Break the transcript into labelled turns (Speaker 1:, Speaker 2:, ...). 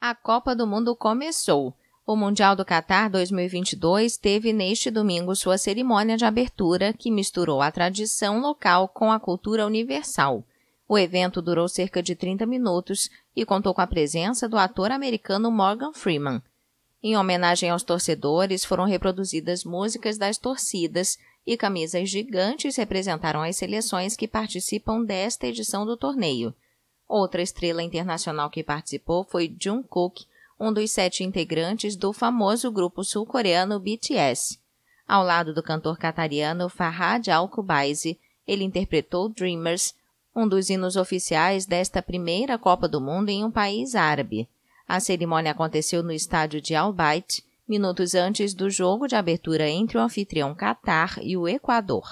Speaker 1: A Copa do Mundo começou. O Mundial do Catar 2022 teve neste domingo sua cerimônia de abertura, que misturou a tradição local com a cultura universal. O evento durou cerca de 30 minutos e contou com a presença do ator americano Morgan Freeman. Em homenagem aos torcedores, foram reproduzidas músicas das torcidas e camisas gigantes representaram as seleções que participam desta edição do torneio. Outra estrela internacional que participou foi Jungkook, um dos sete integrantes do famoso grupo sul-coreano BTS. Ao lado do cantor catariano Farhad Al-Kubaisi, ele interpretou Dreamers, um dos hinos oficiais desta primeira Copa do Mundo em um país árabe. A cerimônia aconteceu no estádio de Al Bayt, minutos antes do jogo de abertura entre o anfitrião Catar e o Equador.